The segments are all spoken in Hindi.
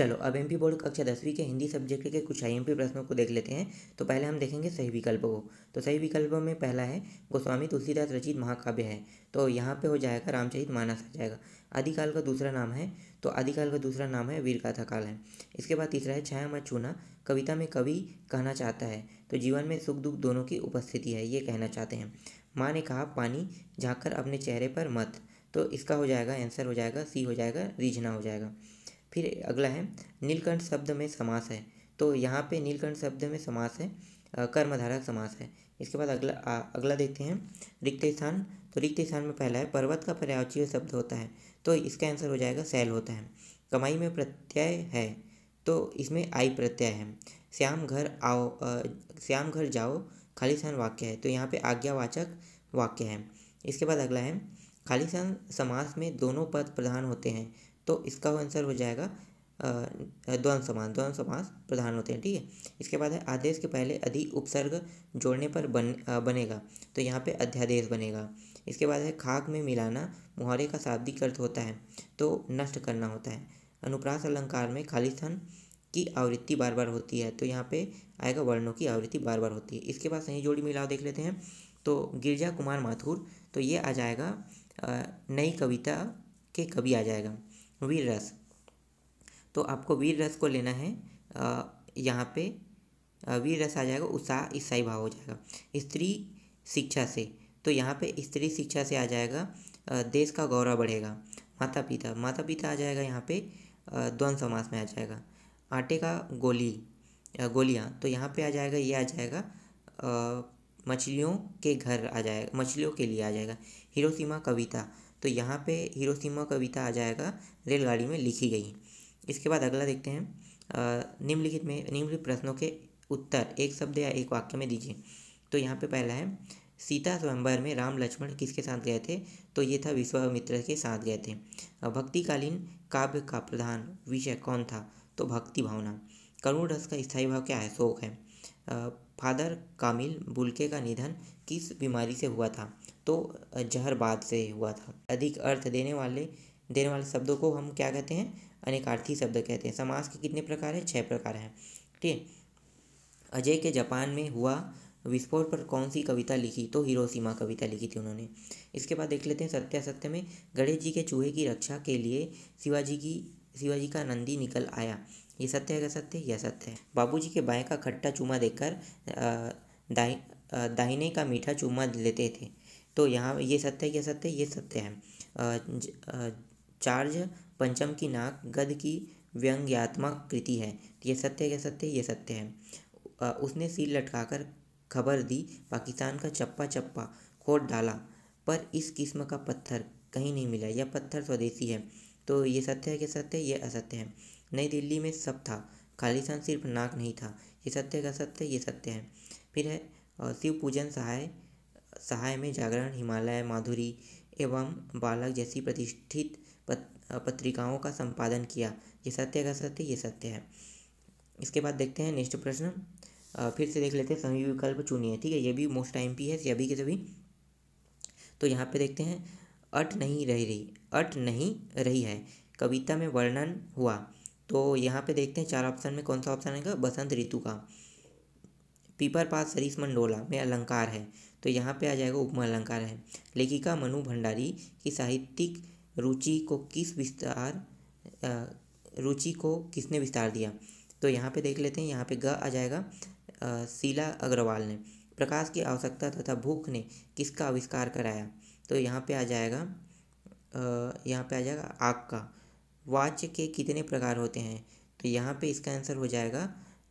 चलो अब एम बोर्ड कक्षा दसवीं के हिंदी सब्जेक्ट के कुछ आईएमपी प्रश्नों को देख लेते हैं तो पहले हम देखेंगे सही विकल्प को तो सही विकल्पों में पहला है गोस्वामी तुलसीदास रचित महाकाव्य है तो यहाँ पे हो जाएगा रामचरित मानस आ जाएगा आदिकाल का दूसरा नाम है तो आदिकाल का दूसरा नाम है वीर काल है इसके बाद तीसरा है छाया मत छूना कविता में कवि कहना चाहता है तो जीवन में सुख दुख दोनों की उपस्थिति है ये कहना चाहते हैं माँ ने कहा पानी झाँक अपने चेहरे पर मत तो इसका हो जाएगा आंसर हो जाएगा सी हो जाएगा रीझना हो जाएगा फिर अगला है नीलकंठ शब्द में समास है तो यहाँ पे नीलकंठ शब्द में समास है कर्मधारक समास है इसके बाद अगला आ, अगला देखते हैं रिक्त स्थान तो रिक्त स्थान में पहला है पर्वत का पर्यावचीय शब्द होता है तो इसका आंसर हो जाएगा सैल होता है कमाई में प्रत्यय है तो इसमें आई प्रत्यय है श्याम घर आओ आ, श्याम घर जाओ खाली वाक्य है तो यहाँ पे आज्ञावाचक वाक्य है इसके बाद अगला है खाली समास में दोनों पद प्रधान होते हैं तो इसका आंसर हो जाएगा द्वंद समास द्वंद समास प्रधान होते हैं ठीक है इसके बाद है आदेश के पहले अधि उपसर्ग जोड़ने पर बन बनेगा तो यहाँ पे अध्यादेश बनेगा इसके बाद है खाक में मिलाना मुहारे का शाब्दिक अर्थ होता है तो नष्ट करना होता है अनुप्रास अलंकार में खाली स्थान की आवृत्ति बार बार होती है तो यहाँ पे आएगा वर्णों की आवृत्ति बार बार होती है इसके बाद सही जोड़ी मिलाव देख लेते हैं तो गिरजा कुमार माथुर तो ये आ जाएगा नई कविता के कवि आ जाएगा वीर रस तो आपको वीर रस को लेना है यहाँ पे वीर रस आ जाएगा उत्साह ईसाई भाव हो जाएगा स्त्री शिक्षा से तो यहाँ पे स्त्री शिक्षा से आ जाएगा देश का गौरव बढ़ेगा माता पिता माता पिता आ जाएगा यहाँ पे द्वंद समास में आ जाएगा आटे का गोली गोलियाँ तो यहाँ पे आ जाएगा ये आ जाएगा मछलियों के घर आ जाएगा मछलियों के लिए आ जाएगा हिरोशिमा कविता तो यहाँ पे हिरोसीमा कविता आ जाएगा रेलगाड़ी में लिखी गई इसके बाद अगला देखते हैं निम्नलिखित में निम्नलिखित प्रश्नों के उत्तर एक शब्द या एक वाक्य में दीजिए तो यहाँ पे पहला है सीता स्वयंवर में राम लक्ष्मण किसके साथ गए थे तो ये था विश्वामित्र के साथ गए थे भक्तिकालीन काव्य का प्रधान विषय कौन था तो भक्ति भावना करुण रस का स्थायी भाव क्या है शोक है फादर कामिल बुलके का निधन किस बीमारी से हुआ था तो जहरबाद से हुआ था अधिक अर्थ देने वाले देने वाले शब्दों को हम क्या कहते हैं अनेकार्थी शब्द कहते हैं समास के कितने प्रकार हैं छः प्रकार हैं ठीक है अजय के जापान में हुआ विस्फोट पर कौन सी कविता लिखी तो सीमा कविता लिखी थी उन्होंने इसके बाद देख लेते हैं सत्यासत्य में गणेश जी के चूहे की रक्षा के लिए शिवाजी की शिवाजी का नंदी निकल आया ये सत्य है सत्य यह सत्य है बाबू के बाएँ का खट्टा चूमा देखकर दाहिने दाहिने का मीठा चूमा लेते थे तो यहाँ ये सत्य है क्या सत्य ये सत्य है चार्ज पंचम की नाक गद की व्यंग्यात्मक कृति है ये सत्य क्या सत्य ये सत्य है उसने सील लटकाकर खबर दी पाकिस्तान का चप्पा चप्पा खोद डाला पर इस किस्म का पत्थर कहीं नहीं मिला यह पत्थर स्वदेशी है तो ये सत्य है क्या सत्य ये असत्य है नई दिल्ली में सब था खालिस्तान सिर्फ नाक नहीं था ये सत्य का सत्य ये सत्य है फिर है शिव पूजन सहाय सहाय में जागरण हिमालय माधुरी एवं बालक जैसी प्रतिष्ठित पत, पत्रिकाओं का संपादन किया ये सत्य का सत्य ये सत्य है इसके बाद देखते हैं नेक्स्ट प्रश्न फिर से देख लेते हैं सभी विकल्प चुनिए ठीक है ये भी मोस्ट टाइम पी है सभी के सभी तो यहाँ पे देखते हैं अट नहीं रह रही अट नहीं रही है कविता में वर्णन हुआ तो यहाँ पे देखते हैं चार ऑप्शन में कौन सा ऑप्शन आएगा बसंत ऋतु का पीपर पास सरीस मंडोला में अलंकार है तो यहाँ पे आ जाएगा उपमा अलंकार है लेखिका मनु भंडारी की साहित्यिक रुचि को किस विस्तार रुचि को किसने विस्तार दिया तो यहाँ पे देख लेते हैं यहाँ पे ग आ जाएगा शीला अग्रवाल ने प्रकाश की आवश्यकता तथा भूख ने किसका आविष्कार कराया तो यहाँ पे आ जाएगा यहाँ पे आ जाएगा आग का वाच्य के कितने प्रकार होते हैं तो यहाँ पे इसका आंसर हो जाएगा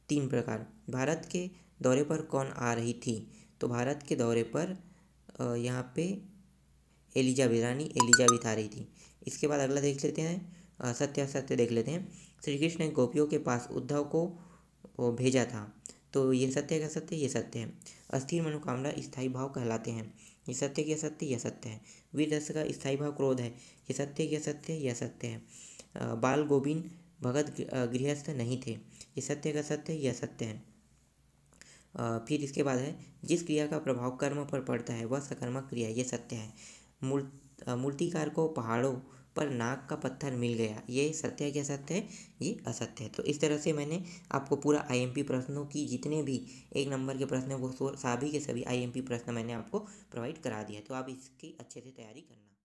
तीन प्रकार भारत के दौरे पर कौन आ रही थी तो भारत के दौरे पर यहाँ पे एलिजाबेथ रानी एलिजाबेथ आ रही थी इसके बाद अगला देख लेते हैं सत्य सत्य देख लेते हैं श्री कृष्ण ने गोपियों के पास उद्धव को भेजा था तो ये सत्य का सत्य ये सत्य है अस्थिर मनोकामना स्थायी भाव कहलाते हैं ये सत्य के सत्य यह सत्य है वीर रस का स्थायी भाव क्रोध है ये सत्य के सत्य यह सत्य है बाल गोविंद भगत गृहस्थ नहीं थे ये सत्य का सत्य यह सत्य है फिर इसके बाद है जिस क्रिया का प्रभाव कर्म पर पड़ता है वह सकर्मक क्रिया ये सत्य है मूर् मूर्तिकार को पहाड़ों पर नाक का पत्थर मिल गया ये सत्य है क्या सत्य है ये असत्य है तो इस तरह से मैंने आपको पूरा आईएमपी प्रश्नों की जितने भी एक नंबर के प्रश्न हैं वो सभी के सभी आईएमपी प्रश्न मैंने आपको प्रोवाइड करा दिया तो आप इसकी अच्छे से तैयारी करना